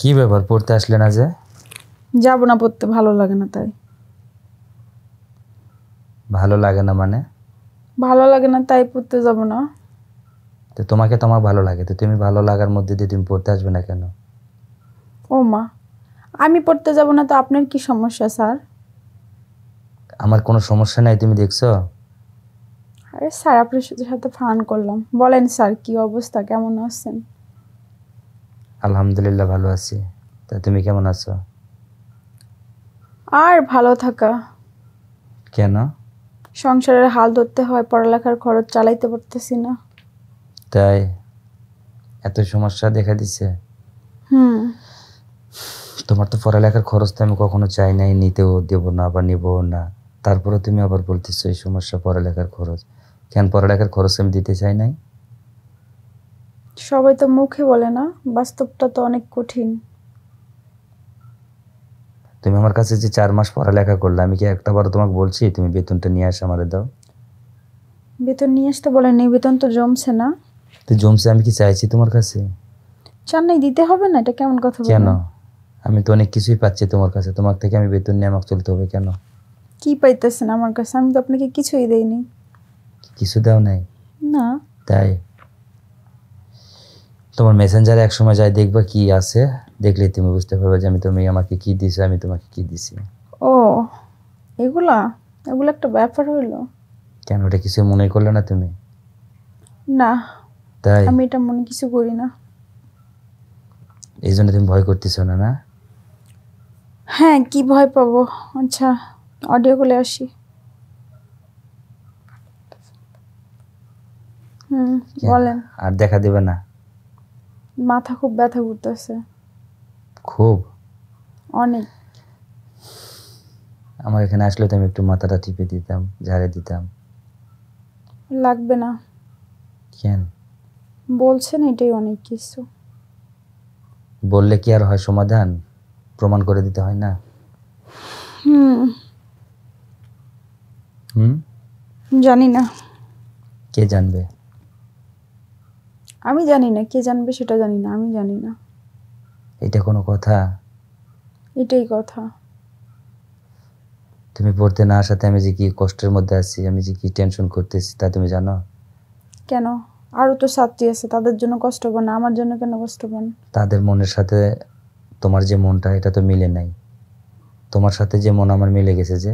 কি ব্যাপার পড়তে আসলে না যে যাব না পড়তে ভালো লাগে না তাই ভালো লাগে না মানে ভালো লাগে না তাই পড়তে যাব না তো তোমাকে তোমার ভালো লাগে তো তুমি ভালো লাগার মধ্যে দিয়ে তুমি পড়তে আসবে না কেন ও মা আমি পড়তে যাব না তো আপনার কি সমস্যা স্যার আমার কোনো সমস্যা নাই তুমি দেখছো আরে স্যার আপনার সাথে ফান করলাম বলেন স্যার কি অবস্থা কেমন আছেন আলহামদুলিল্লাহ ভালো আছি তা তুমি কেমন আছো আর ভালো থাকা কেন সংসারের হাল ধরতে হয় পড়ালেখার খরচ চালাইতে পারতেছি না তাই এত সমস্যা দেখা দিছে হুম তোমার তো পড়ালেখার খরচ তো আমি কখনো চাই নাই নিতেও দেব না বা নিব না তারপরে তুমি আবার বলতেছো এই সমস্যা পড়ালেখার খরচ কেন পড়ালেখার খরচ আমি দিতে চাই নাই সবাই তো মুখে বলে না বাস্তবটা তো অনেক কঠিন তুমি আমার কাছে যে চার মাস পড়ালেখা করলে আমি কি একটা তোমাকে বলছি তুমি বেতনটা নিয়ে আসো আমারে দাও বেতন নিয়ে আসতে নেই বেতন তো জমছে না তো জমছে আমি কি চাইছি তোমার কাছে চেন্নাই দিতে হবে না এটা কেমন কথা কেন আমি তো অনেক কিছুই পাচ্ছি তোমার কাছে তোমার থেকে আমি বেতন নিয়ে আমাকে চলতে হবে কেন কি পাইতেছেন আমার কাছে আমি তো আপনাকে কিছুই দেইনি কিছু দাও নাই না তাই তোমার মেসেঞ্জারে একসময় যাই দেখবা কি আছে দেখলে তুমি বুঝতে পারবে যে আমি তুমি আমাকে কি দিছো আমি তোমাকে কি দিছি ও এগুলা এগুলো একটা ব্যাপার হইলো কেন ওটা কিছু মনে করলে না তুমি না তাই আমি এটা মনে কিছু করি না এই জন্য তুমি ভয় করতেছো না না হ্যাঁ কি ভয় পাবো আচ্ছা অডিও কলে আসি হুম বলেন আর দেখা দেবে না মাথা খুব ব্যথা করতেছে খুব অনেক আমার এখানে আসলে তো আমি একটু মাথাটা টিপে দিতাম ঝাড়ে দিতাম লাগবে না কেন বলছেন এটাই অনেক কিছু বললে কি আর হয় সমাধান প্রমাণ করে দিতে হয় না হুম হুম জানি না কে জানবে আমি জানি না কে জানবে সেটা জানি না আমি জানি না এটা কোনো কথা এটাই কথা তুমি পড়তে না আসাতে আমি যে কি কষ্টের মধ্যে আছি আমি যে কি টেনশন করতেছি তা তুমি জানো কেন আরও তো ছাত্রী আছে তাদের জন্য কষ্ট পান আমার জন্য কেন কষ্ট পান তাদের মনের সাথে তোমার যে মনটা এটা তো মিলে নাই তোমার সাথে যে মন আমার মিলে গেছে যে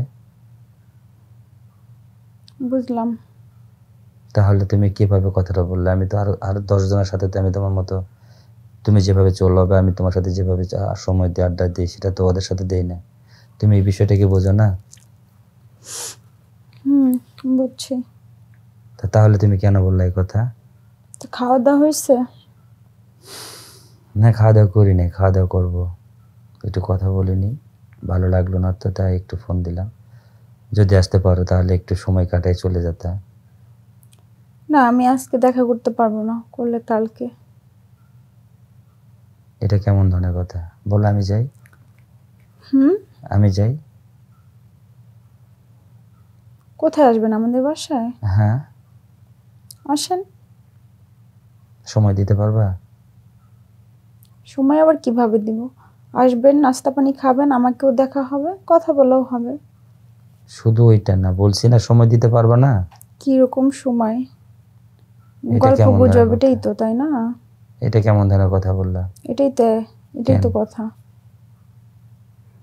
বুঝলাম তাহলে তুমি কিভাবে কথাটা বললে আমি তো আর আর দশজনের সাথে তো আমি তোমার মতো তুমি যেভাবে চলবে আমি তোমার সাথে যেভাবে সময় দিয়ে আড্ডা দিই সেটা তো ওদের সাথে দেই না তুমি এই বিষয়টা কি বোঝো না হুম বুঝছি তা তাহলে তুমি কেন বললে এই কথা খাওয়া দাওয়া হয়েছে না খাওয়া দাওয়া করি না খাওয়া দাওয়া করবো একটু কথা বলিনি ভালো লাগলো না তো তাই একটু ফোন দিলাম যদি আসতে পারো তাহলে একটু সময় কাটাই চলে যেতাম না আমি আজকে দেখা করতে পারবো না করলে কালকে এটা কেমন ধরনের কথা বলো আমি যাই হুম আমি যাই কোথায় আসবেন আমাদের বাসায় হ্যাঁ আসেন সময় দিতে পারবা সময় আবার কিভাবে দিব আসবেন নাস্তা পানি খাবেন আমাকেও দেখা হবে কথা বলাও হবে শুধু ওইটা না বলছি না সময় দিতে পারবা না কীরকম সময় গল্প গুজব এটাই তো তাই না এটা কেমন ধরনের কথা বললা এটাই তো এটাই তো কথা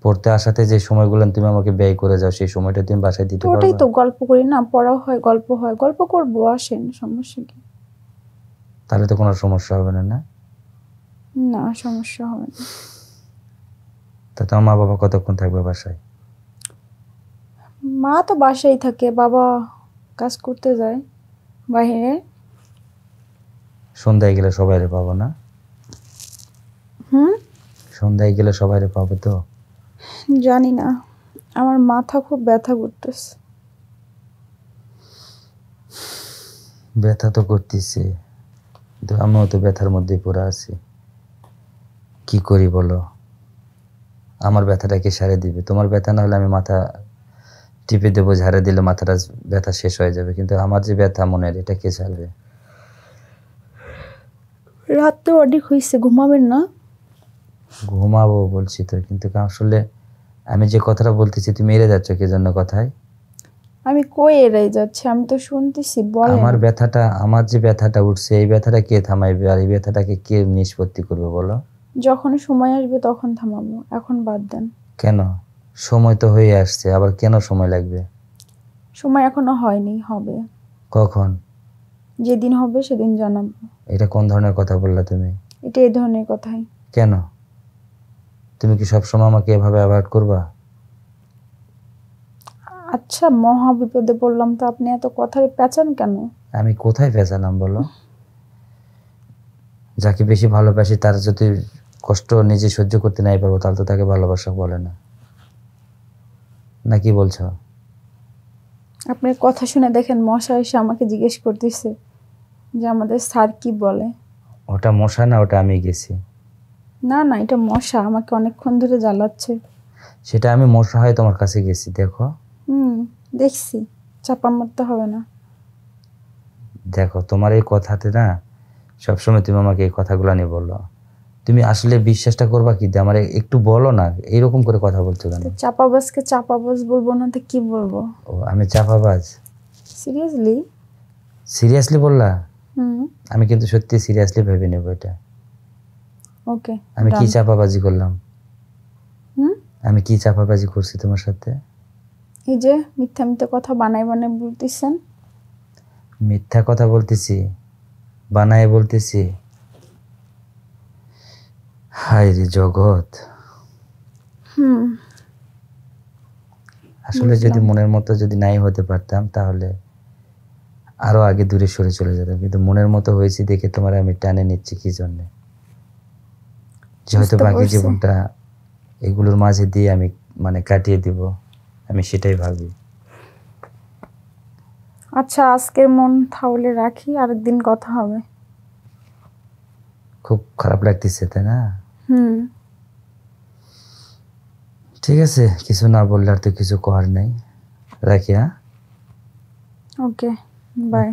পড়তে আসাতে যে সময়গুলো তুমি আমাকে ব্যয় করে যাও সেই সময়টা তুমি বাসায় দিতে পারবে ওটাই তো গল্প করি না হয় গল্প হয় গল্প করব আসেন সমস্যা কি তাহলে তো কোনো সমস্যা হবে না না না সমস্যা হবে না তা তোমার মা বাবা কতক্ষণ থাকবে বাসায় মা তো বাসায় থাকে বাবা কাজ করতে যায় বাহিরে সন্ধ্যায় গেলে সবাই রে পাবো না সন্ধ্যায় গেলে সবাই রে পাবো তো জানি না আমার মাথা খুব ব্যথা করতেছে ব্যথা তো করতেছে তো আমিও তো ব্যথার মধ্যে পড়ে আছি কি করি বলো আমার ব্যথাটাকে সারে দিবে তোমার ব্যথা না হলে আমি মাথা টিপে দেবো ঝাড়ে দিলে মাথাটা ব্যথা শেষ হয়ে যাবে কিন্তু আমার যে ব্যথা মনের এটা কে সারবে রাত তো অনেক হয়েছে ঘুমাবেন না ঘুমাবো বলছি তো কিন্তু আসলে আমি যে কথাটা বলতেছি তুমি এড়ে যাচ্ছ কি জন্য কথায় আমি কই এড়াই যাচ্ছি আমি তো শুনতেছি বল আমার ব্যথাটা আমার যে ব্যথাটা উঠছে এই ব্যথাটা কে থামাইবে আর এই ব্যথাটাকে কে নিষ্পত্তি করবে বলো যখন সময় আসবে তখন থামাবো এখন বাদ দেন কেন সময় তো হয়ে আসছে আবার কেন সময় লাগবে সময় এখনো হয়নি হবে কখন যেদিন হবে সেদিন জানাবো এটা কোন ধরনের কথা বললা তুমি এটা এই ধরনের কথাই কেন তুমি কি সব সময় আমাকে এভাবে অ্যাভয়েড করবা আচ্ছা মহা বিপদে পড়লাম তো আপনি এত কথার পেঁচান কেন আমি কোথায় পেঁচালাম বলো যাকে বেশি ভালোবাসি তার যদি কষ্ট নিজে সহ্য করতে নাই পারবো তাহলে তো তাকে ভালোবাসা বলে না নাকি বলছো আপনার কথা শুনে দেখেন মশা এসে আমাকে জিজ্ঞেস করতেছে যে আমাদের স্যার কি বলে ওটা মশা না ওটা আমি গেছি না না এটা মশা আমাকে অনেকক্ষণ ধরে জ্বালাচ্ছে সেটা আমি মশা হয়ে তোমার কাছে গেছি দেখো হুম দেখছি চাপা মারতে হবে না দেখো তোমার এই কথাতে না সবসময় তুমি আমাকে এই কথাগুলো নিয়ে বললো তুমি আসলে বিশ্বাসটা করবা কি আমার একটু বলো না এইরকম করে কথা বলছো কেন চাপাবাজকে চাপাবাজ বলবো না তো কি বলবো ও আমি চাপাবাজ সিরিয়াসলি সিরিয়াসলি বললা আমি কিন্তু সত্যি সিরিয়াসলি ভেবে নেব এটা ওকে আমি কি চাপাবাজি করলাম আমি কি চাপাবাজি করছি তোমার সাথে এই যে মিথ্যা মিথ্যা কথা বানাই বানাই বলতেছেন মিথ্যা কথা বলতেছি বানায় বলতেছি হায় রে জগৎ আসলে যদি মনের মতো যদি নাই হতে পারতাম তাহলে আরও আগে দূরে সরে চলে যেতাম কিন্তু মনের মতো হয়েছি দেখে তোমার আমি টানে নিচ্ছি কি জন্যে যেহেতু বাকি জীবনটা এগুলোর মাঝে দিয়ে আমি মানে কাটিয়ে দিব আমি সেটাই ভাবি আচ্ছা আজকের মন তাহলে রাখি আরেকদিন কথা হবে খুব খারাপ লাগতেছে তাই না হুম ঠিক আছে কিছু না বললে আর তো কিছু করার নাই রাখি হ্যাঁ ওকে Bye.